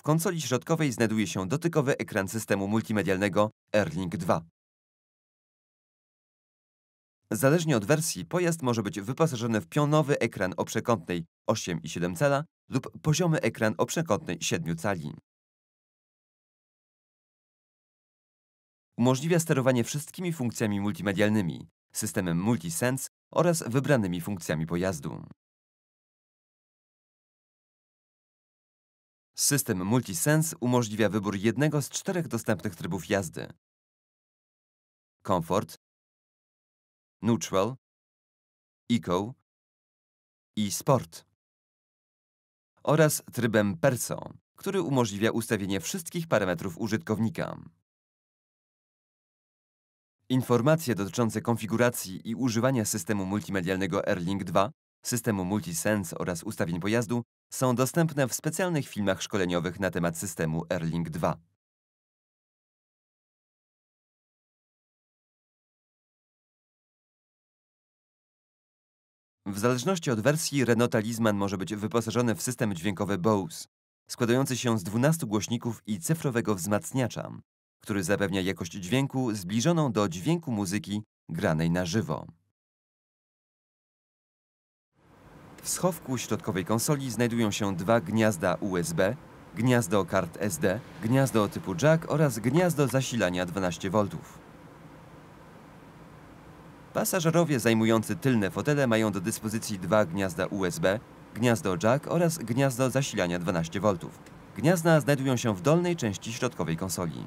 W konsoli środkowej znajduje się dotykowy ekran systemu multimedialnego AirLink 2. Zależnie od wersji, pojazd może być wyposażony w pionowy ekran o przekątnej 8,7 cala lub poziomy ekran o przekątnej 7 cali. Umożliwia sterowanie wszystkimi funkcjami multimedialnymi, systemem Multisense oraz wybranymi funkcjami pojazdu. System Multisense umożliwia wybór jednego z czterech dostępnych trybów jazdy. Comfort, Neutral, Eco i Sport. Oraz trybem Perso, który umożliwia ustawienie wszystkich parametrów użytkownika. Informacje dotyczące konfiguracji i używania systemu multimedialnego AirLink 2 systemu Multisense oraz ustawień pojazdu są dostępne w specjalnych filmach szkoleniowych na temat systemu AirLink 2. W zależności od wersji Renault Talisman może być wyposażony w system dźwiękowy Bose, składający się z 12 głośników i cyfrowego wzmacniacza, który zapewnia jakość dźwięku zbliżoną do dźwięku muzyki granej na żywo. W schowku środkowej konsoli znajdują się dwa gniazda USB, gniazdo kart SD, gniazdo typu jack oraz gniazdo zasilania 12V. Pasażerowie zajmujący tylne fotele mają do dyspozycji dwa gniazda USB, gniazdo jack oraz gniazdo zasilania 12V. Gniazda znajdują się w dolnej części środkowej konsoli.